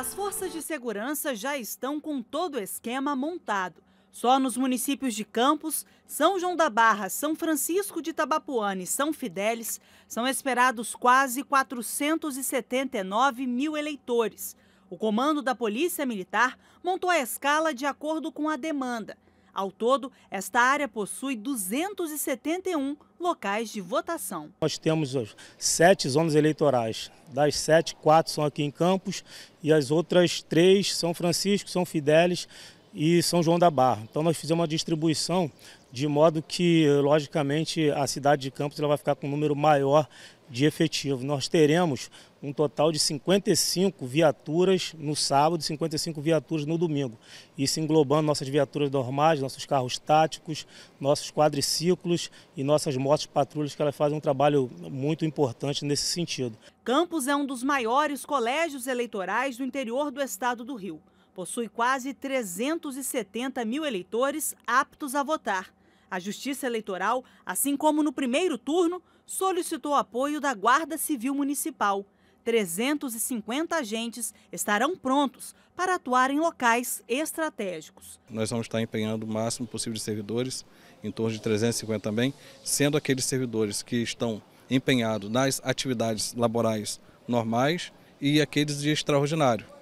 As forças de segurança já estão com todo o esquema montado. Só nos municípios de Campos, São João da Barra, São Francisco de Tabapuana e São Fidélis são esperados quase 479 mil eleitores. O comando da Polícia Militar montou a escala de acordo com a demanda ao todo, esta área possui 271 locais de votação. Nós temos sete zonas eleitorais. Das sete, quatro são aqui em Campos e as outras três, São Francisco, São Fidélis e São João da Barra. Então nós fizemos uma distribuição de modo que, logicamente, a cidade de Campos ela vai ficar com um número maior de efetivo. Nós teremos um total de 55 viaturas no sábado e 55 viaturas no domingo. Isso englobando nossas viaturas normais, nossos carros táticos, nossos quadriciclos e nossas motos patrulhas, que elas fazem um trabalho muito importante nesse sentido. Campos é um dos maiores colégios eleitorais do interior do estado do Rio possui quase 370 mil eleitores aptos a votar. A Justiça Eleitoral, assim como no primeiro turno, solicitou apoio da Guarda Civil Municipal. 350 agentes estarão prontos para atuar em locais estratégicos. Nós vamos estar empenhando o máximo possível de servidores, em torno de 350 também, sendo aqueles servidores que estão empenhados nas atividades laborais normais e aqueles de extraordinário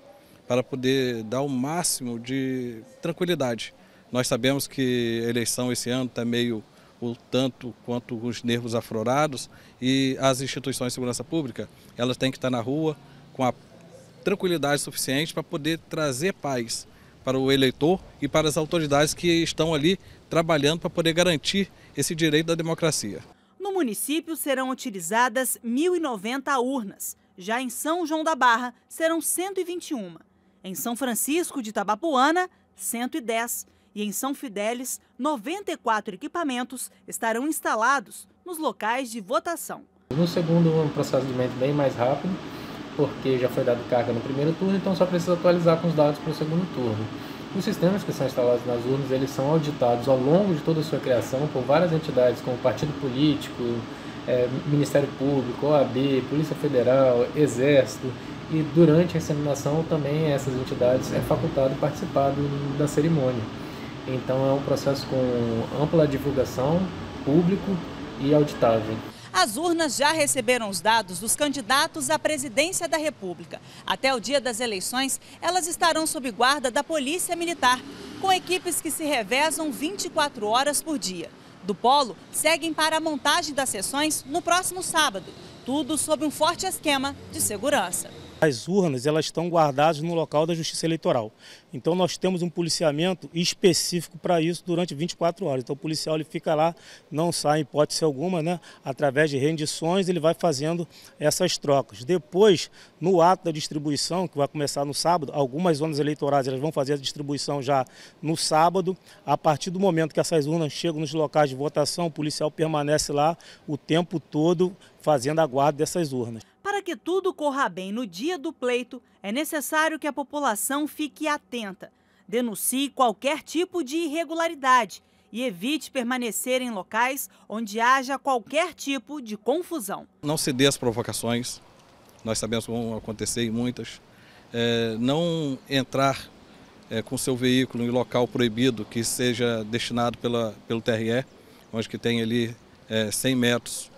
para poder dar o máximo de tranquilidade. Nós sabemos que a eleição esse ano está meio o tanto quanto os nervos aflorados e as instituições de segurança pública, elas têm que estar tá na rua com a tranquilidade suficiente para poder trazer paz para o eleitor e para as autoridades que estão ali trabalhando para poder garantir esse direito da democracia. No município serão utilizadas 1.090 urnas. Já em São João da Barra serão 121. Em São Francisco de Tabapuana, 110 e em São Fidélis, 94 equipamentos estarão instalados nos locais de votação. No segundo, um processo de mente bem mais rápido, porque já foi dado carga no primeiro turno, então só precisa atualizar com os dados para o segundo turno. Os sistemas que são instalados nas urnas, eles são auditados ao longo de toda a sua criação por várias entidades, como Partido Político, é, Ministério Público, OAB, Polícia Federal, Exército, e durante a inseminação também essas entidades é facultado participar do, da cerimônia. Então é um processo com ampla divulgação, público e auditável. As urnas já receberam os dados dos candidatos à presidência da República. Até o dia das eleições, elas estarão sob guarda da Polícia Militar, com equipes que se revezam 24 horas por dia. Do polo, seguem para a montagem das sessões no próximo sábado, tudo sob um forte esquema de segurança. As urnas elas estão guardadas no local da Justiça Eleitoral. Então nós temos um policiamento específico para isso durante 24 horas. Então o policial ele fica lá, não sai em hipótese alguma, né? Através de rendições ele vai fazendo essas trocas. Depois, no ato da distribuição, que vai começar no sábado, algumas zonas eleitorais elas vão fazer a distribuição já no sábado. A partir do momento que essas urnas chegam nos locais de votação, o policial permanece lá o tempo todo fazendo a guarda dessas urnas que tudo corra bem no dia do pleito, é necessário que a população fique atenta, denuncie qualquer tipo de irregularidade e evite permanecer em locais onde haja qualquer tipo de confusão. Não ceder às provocações, nós sabemos que vão acontecer muitas. É, não entrar é, com seu veículo em local proibido que seja destinado pela, pelo TRE, onde que tem ali é, 100 metros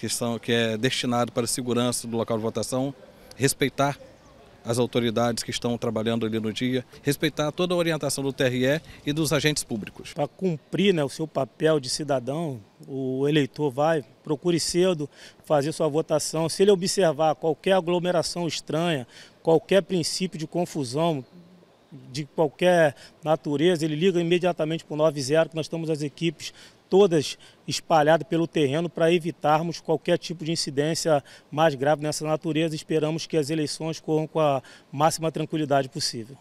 que, são, que é destinado para a segurança do local de votação, respeitar as autoridades que estão trabalhando ali no dia, respeitar toda a orientação do TRE e dos agentes públicos. Para cumprir né, o seu papel de cidadão, o eleitor vai, procure cedo fazer sua votação. Se ele observar qualquer aglomeração estranha, qualquer princípio de confusão, de qualquer natureza, ele liga imediatamente para o 90, que nós estamos as equipes todas espalhadas pelo terreno para evitarmos qualquer tipo de incidência mais grave nessa natureza. Esperamos que as eleições corram com a máxima tranquilidade possível.